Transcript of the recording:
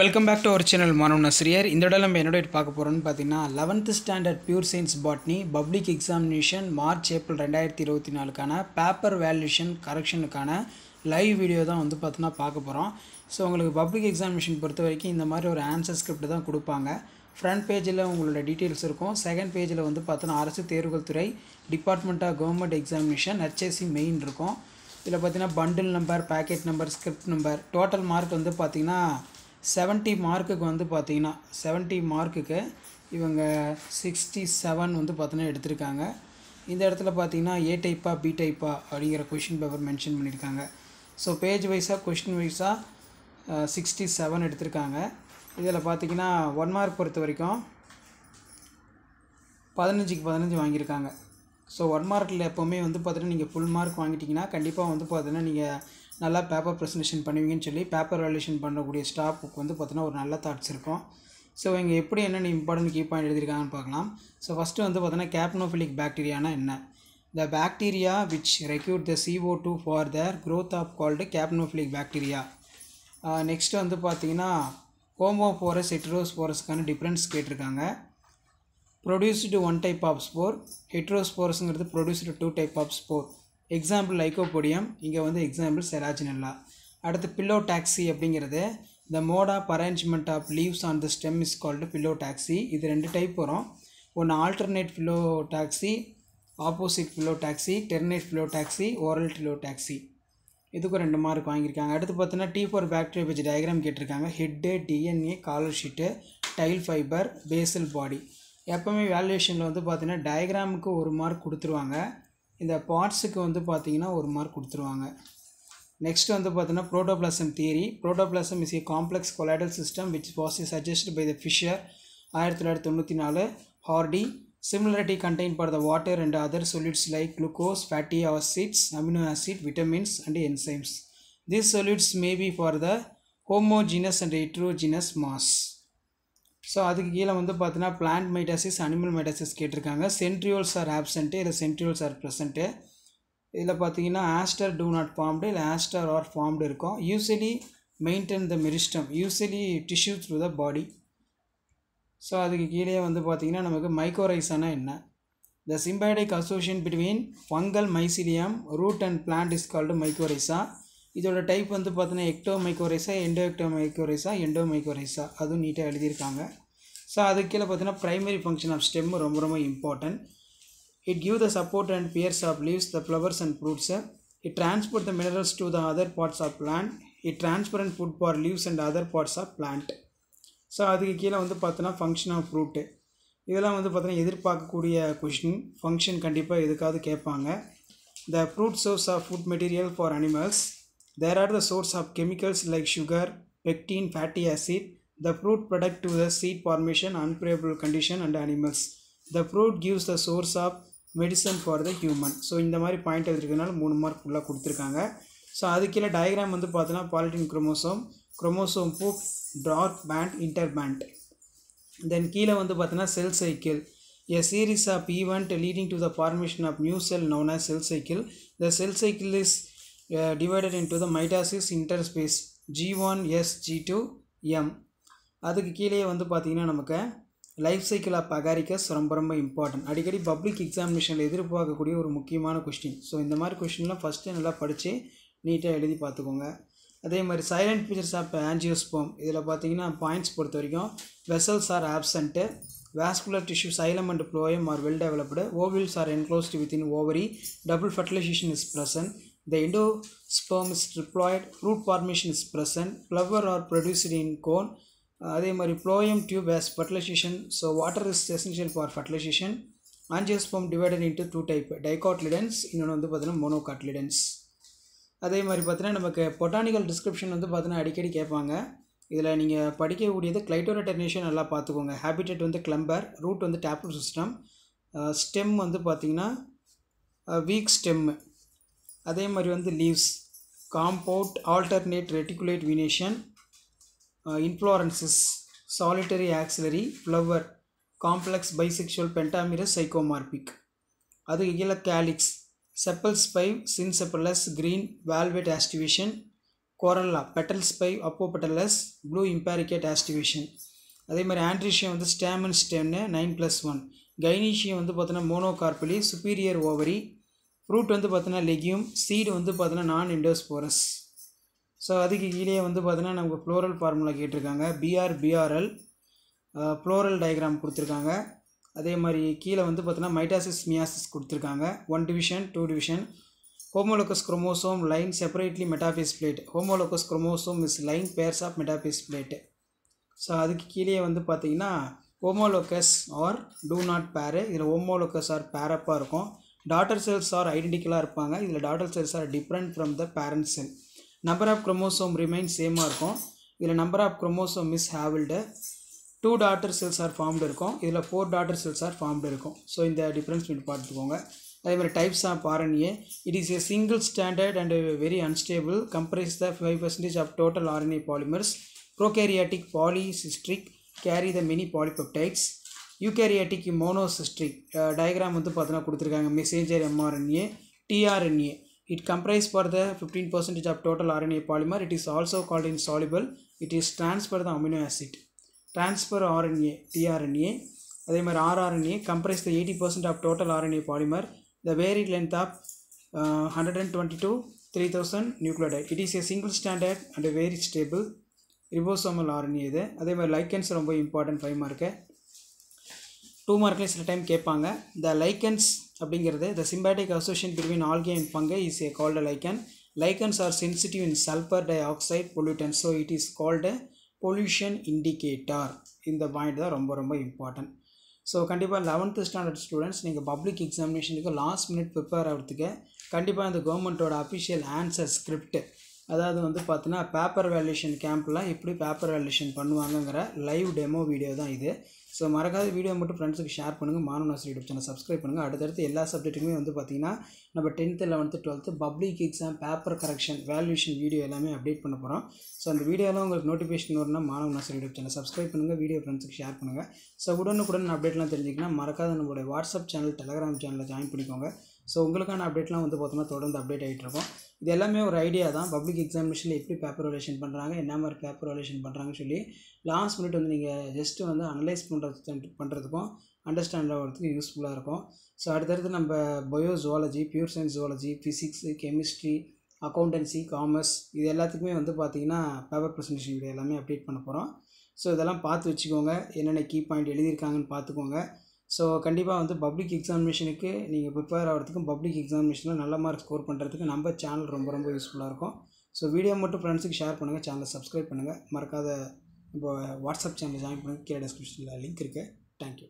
Welcome back to our channel மாணவன் ஆசிரியர் இந்த இடம் நம்ம என்னோட பார்க்க போகிறோம்னு பார்த்தீங்கன்னா eleventh standard pure science botany public examination March April ரெண்டாயிரத்தி இருபத்தி நாலுக்கான பேப்பர் வேல்யூஷன் கரெக்ஷனுக்கான லைவ் வீடியோ தான் வந்து பார்த்தீங்கன்னா பார்க்க போகிறோம் ஸோ உங்களுக்கு பப்ளிக் எக்ஸாமினேஷன் பொறுத்த வரைக்கும் இந்த மாதிரி ஒரு ஆன்சர் ஸ்கிரிப்ட் தான் கொடுப்பாங்க ஃப்ரண்ட் பேஜில் உங்களோட டீட்டெயில்ஸ் இருக்கும் செகண்ட் பேஜில் வந்து பார்த்தோன்னா அரசு தேர்வுகள் துறை department of government examination HSC main இருக்கும் இதில் பார்த்தீங்கன்னா bundle number packet number script number total mark வந்து பார்த்திங்கன்னா செவன்ட்டி மார்க்குக்கு வந்து பார்த்திங்கன்னா செவன்ட்டி மார்க்குக்கு இவங்க சிக்ஸ்டி செவன் வந்து பார்த்தோன்னா எடுத்திருக்காங்க இந்த இடத்துல பார்த்தீங்கன்னா ஏ டைப்பா பி டைப்பா அப்படிங்கிற கொஷின் பேப்பர் மென்ஷன் பண்ணியிருக்காங்க ஸோ பேஜ் வைஸாக கொஷின் வைஸாக சிக்ஸ்டி செவன் எடுத்திருக்காங்க இதில் பார்த்தீங்கன்னா ஒன் மார்க் பொறுத்த வரைக்கும் பதினஞ்சுக்கு பதினஞ்சு வாங்கியிருக்காங்க ஸோ ஒன் மார்க்கில் எப்போவுமே வந்து பார்த்தீங்கன்னா நீங்கள் ஃபுல் மார்க் வாங்கிட்டிங்கன்னா கண்டிப்பாக வந்து பார்த்திங்கன்னா நீங்கள் நல்லா பேப்பர் ப்ரெசன்டேஷன் பண்ணுவீங்கன்னு சொல்லி பேப்பர் வேலேஷன் பண்ணக்கூடிய ஸ்டாஃபுக்கு வந்து பார்த்தோன்னா ஒரு நல்ல தாட்ஸ் இருக்கும் ஸோ இங்கே எப்படி என்னென்ன இம்பார்ட்டன் கீ பாயிண்ட் எழுதியிருக்காங்கன்னு பார்க்கலாம் ஸோ ஃபஸ்ட்டு வந்து பார்த்தோன்னா கேப்னோஃபிலிக் பாக்டீரியானா என்ன the bacteria which require the CO two for their growth of called capnophilic bacteria next வந்து பார்த்தீங்கன்னா கோமோ ஃபோரஸ் ஹெட்ரோஸ் ஃபோரஸ்க்கான டிஃப்ரென்ஸ் கேட்டிருக்காங்க produced one type of spore ஹெட்ரோஸ்போரஸுங்கிறது produced two type of spore example Lycopodium இங்கே வந்து எக்ஸாம்பிள் செராஜினல்லா அடுத்து phyllotaxy அப்படிங்கிறது the mode of arrangement of leaves on the stem is called phyllotaxy இது ரெண்டு டைப் வரும் ஒன்று alternate phyllotaxy opposite pillow phyllotaxy ternate phyllotaxy whorl phyllotaxy இதுக்கும் ரெண்டு மார்க் வாங்கியிருக்காங்க அடுத்து பார்த்தோன்னா T four bacteriophage diagram கேட்டிருக்காங்க head DNA collar sheath tail fibre basal body எப்போவுமே வேல்யூஷனில் வந்து பார்த்தீங்கன்னா டயக்ராமுக்கு ஒரு மார்க் கொடுத்துருவாங்க இந்த பார்ட்ஸுக்கு வந்து பார்த்திங்கன்னா ஒரு மார்க் கொடுத்துருவாங்க நெக்ஸ்ட் வந்து பார்த்தீங்கன்னா protoplasm theory protoplasm is a complex colloidal system which was suggest by the Fisher ஆயிரத்தி தொள்ளாயிரத்தி தொண்ணூற்றி நாலு Hardy similarity contain for the water and other solutes like glucose fatty acids amino acid vitamins and enzymes these solutes maybe for the homogeneous and heterogeneous mass so அதுக்கு கீழே வந்து பார்த்தீங்கன்னா plant mitosis animal mitosis கேட்டிருக்காங்க centrioles are absent இல்லை centrioles are present இதில் பார்த்தீங்கன்னா aster two not formed இல்லை aster are formed இருக்கும் usually maintain the meristem usually tissue through the body so அதுக்கு கீழே வந்து பார்த்திங்கன்னா நமக்கு மைக்ரோரைஸானா என்ன the symbiotic association between fungal mycelium root and plant is called mycorrhiza இதோட டைப் வந்து பார்த்தீங்கன்னா எக்டோமைக்கோரைஸா எண்டோ எண்டோமைக்கோரைஸா அதுவும் நீட்டாக எழுதியிருக்காங்க ஸோ அது கீழே பார்த்தீங்கன்னா ப்ரைமரி ஃபங்க்ஷன் ஆஃப் ஸ்டெம் ரொம்ப ரொம்ப important it give the support and bears of leaves the flowers and ஃப்ரூட்ஸை it transport the minerals to the other parts of plant it transparent food for leaves and other parts of plant so அதுக்கு கீழே வந்து பார்த்தோன்னா function of fruit இதெல்லாம் வந்து பார்த்தீங்கன்னா எதிர்பார்க்கக்கூடிய question function கண்டிப்பாக எதுக்காவது கேட்பாங்க the fruit source of food material for animals There are the source of chemicals like sugar, pectin, fatty acid. The fruit product to the seed formation, unfavorable condition and animals. The fruit gives the source of medicine for the human so இந்த மாதிரி point எழுதிருக்கனால மூணு mark ஃபுல்லாக கொடுத்துருக்காங்க so அதுக்கீழே diagram வந்து பார்த்தோன்னா polytene chromosome chromosome puff dark band interband then கீழே வந்து பார்த்தோன்னா cell cycle a series of event leading to the formation of new cell known as cell cycle the cell cycle is uh, divided into the mitosis interspace G1 S G2 M அதுக்கு கீழே வந்து பார்த்தீங்கன்னா நமக்கு life cycle of Agaricus ரொம்ப ரொம்ப important அடிக்கடி public எக்ஸாமினேஷனில் எதிர்பார்க்கக்கூடிய ஒரு முக்கியமான கொஸ்டின் ஸோ இந்த மாதிரி கொஸ்டின்லாம் ஃபஸ்ட்டு நல்லா படித்து நீட்டாக எழுதி பார்த்துக்கோங்க அதே மாதிரி சைலண்ட் ஃபீச்சர்ஸ் ஆஃப் ஆன்ஜியோஸ்போம் இதில் பார்த்தீங்கன்னா பாயிண்ட்ஸ் பொறுத்த வரைக்கும் vessels are absent vascular tissue xylem phloem are well developed developed are are within ovary double fertilization is present The endosperm is diploid, root formation is present, flower are produced in cone. Uh, அதே மாதிரி phloem tube as fertilization so water is essential for fertilization angiosperm divided into two type dicotyledons இன்னொன்று வந்து பார்த்தீங்கன்னா மோனோகாட்லிடன்ஸ் அதே மாதிரி பார்த்தீங்கன்னா நமக்கு botanical description வந்து பார்த்தீங்கன்னா அடிக்கடி கேட்பாங்க இதில் நீங்கள் படிக்கக்கூடியது கிளைட்டோரட்டர்னேஷன் நல்லா பார்த்துக்கோங்க ஹேபிடேட் வந்து கிளம்பர் ரூட் வந்து டேப்ரூட் சிஸ்டம் ஸ்டெம் வந்து பார்த்திங்கன்னா வீக் uh, ஸ்டெம்மு அதே மாதிரி வந்து leaves compound alternate reticulate venation inflorescences solitary axillary flower complex bisexual pentamerous zygomorphic அது கீழே calyx sepal five synsepalous green valvate aestivation corolla petal five apopetalous blue imbricate aestivation அதே மாதிரி androecium வந்து stamen ten nine plus one gynoecium வந்து பார்த்தோன்னா மோனோகார்பலி superior ovary root வந்து பார்த்தோன்னா legume seed வந்து பார்த்தோன்னா நான் இண்டோஸ்போரஸ் ஸோ அதுக்கு கீழே வந்து பார்த்தோன்னா நமக்கு ஃப்ளோரல் ஃபார்முலா கேட்டிருக்காங்க பிஆர் பிஆர்எல் ஃப்ளோரல் டயக்ராம் கொடுத்துருக்காங்க அதே மாதிரி கீழே வந்து பார்த்தோன்னா மைட்டாசிஸ் மியாசிஸ் கொடுத்துருக்காங்க one division two division homologous chromosome line separately metaphase plate homologous chromosome is line pairs of metaphase plate so அதுக்கு கீழே வந்து பார்த்தீங்கன்னா ஹோமோலோக்கஸ் ஆர் டூ நாட் பேரு இதில் ஹோமோலோக்கஸ் ஆர் பேரப்பாக இருக்கும் டாட்டர் செல்ஸ் ஆர் ஐடென்டிக்கலாக இருப்பாங்க இதில் daughter cells are different from the parent cell number of chromosome remain சேமாக இருக்கும் இதில் number of chromosome is halved two daughter cells are formed இருக்கும் இதில் four daughter cells are formed இருக்கும் ஸோ இந்த டிஃப்ரென்ஸ் நீங்கள் பார்த்துக்கோங்க அதே மாதிரி types of RNA it is a single standard and very unstable comprise the five percentage of total RNA polymers prokaryotic polycistronic carry the mini polypeptides eukaryotic மோனோசிஸ்ட்ரிக் diagram வந்து பார்த்தோன்னா கொடுத்துருக்காங்க messenger mRNA tRNA it comprise for the fifteen percentage of total RNA polymer it is also called in soluble it is transfer the amino acid transfer RNA tRNA அதே மாதிரி rRNA comprise the eighty percent of total RNA polymer the varied length of hundred and twenty two three thousand nucleotide it is a single standard and very stable ribosomal RNA இது அதே மாதிரி lichens ரொம்ப important five mark two மார்க்லேயும் சில time கேட்பாங்க the lichens அப்படிங்கிறது the symbiotic association between algae and fungi is a called lichen lichens are sensitive in sulphur dioxide pollutant so it is called pollution indicator இந்த point தான் ரொம்ப ரொம்ப important so கண்டிப்பாக eleventh standard students நீங்கள் public எக்ஸாமினேஷனுக்கு last minute prepare ஆகிறதுக்கு கண்டிப்பாக இந்த கவர்மெண்ட்டோட அஃபிஷியல் ஆன்சர் ஸ்கிரிப்ட் அதாவது வந்து பார்த்தீங்கன்னா பேப்பர் வேல்யூஷன் கேம்ப்லாம் எப்படி பேப்பர் வேல்யூஷன் பண்ணுவாங்கங்கிற லைவ் டெமோ வீடியோ தான் இது ஸோ மறக்காத வீடியோ மட்டும் ஃப்ரெண்ட்ஸுக்கு ஷேர் பண்ணுங்கள் மாணவ நர்சரி யூடியூப் சேனல் சப்ஸ்கிரைப் பண்ணுங்கள் அடுத்தடுத்து எல்லா சப்ஜெக்ட்டுமே வந்து பார்த்திங்கன்னா நம்ம tenth eleventh twelfth public exam paper correction valuation video எல்லாமே அப்டேட் பண்ண போகிறோம் ஸோ அந்த வீடியோலாம் உங்களுக்கு நோட்டிஃபிகேஷன் வரணும்னா Maanava nursery YouTube channel subscribe பண்ணுங்கள் வீடியோ ஃப்ரெண்ட்ஸுக்கு ஷேர் பண்ணுங்கள் ஸோ உடனுக்குடன் அப்டேட்லாம் தெரிஞ்சிங்கன்னா மறக்காத நம்மளுடைய வாட்ஸ்அப் சேனல் டெலகிராம் சேனலில் ஜாயின் பண்ணிக்கோங்க ஸோ உங்களுக்கான அப்டேட்லாம் வந்து பார்த்தோம்னா தொடர்ந்து அப்டேட் ஆகிட்டு இருக்கும் இது எல்லாமே ஒரு ஐடியா தான் பப்ளிக் எக்ஸாமினேஷனில் எப்படி பேப்பர் ரிலேஷன் பண்ணுறாங்க என்ன மாதிரி பேப்பர் ரிலேஷன் பண்ணுறாங்கன்னு சொல்லி லாஸ்ட் மினிட் வந்து நீங்கள் ஜஸ்ட்டு வந்து அனலைஸ் பண்ணுறது பண்ணுறதுக்கும் அண்டர்ஸ்டாண்ட் ஆகிறதுக்கும் யூஸ்ஃபுல்லாக இருக்கும் ஸோ அடுத்தடுத்து நம்ம bio zoology pure science zoology physics chemistry accountancy commerce இது எல்லாத்துக்குமே வந்து பார்த்திங்கன்னா பேப்பர் ப்ரெசன்டேஷன் எல்லாமே அப்டேட் பண்ண போகிறோம் ஸோ இதெல்லாம் பார்த்து வச்சுக்கோங்க என்னென்ன கீ பாயிண்ட் எழுதியிருக்காங்கன்னு பார்த்துக்கோங்க ஸோ கண்டிப்பாக வந்து பப்ளிக் எக்ஸாமினேஷனுக்கு நீங்கள் ப்ரிப்பேர் ஆகிறதுக்கும் பப்ளிக் எக்ஸாமினேஷனில் நல்ல மார்க் ஸ்கோர் பண்ணுறதுக்கு நம்ம சேனல் ரொம்ப ரொம்ப யூஸ்ஃபுல்லாக இருக்கும் ஸோ வீடியோ மட்டும் ஃப்ரெண்ட்ஸுக்கு ஷேர் பண்ணுங்கள் சேனலை சப்ஸ்கிரைப் பண்ணுங்கள் மறக்காத இப்போ வாட்ஸ்அப் சேனல் ஜாயின் பண்ணுங்கள் கீழே டிஸ்கிரிப்ஷனில் லிங்க் இருக்குது தேங்க்யூ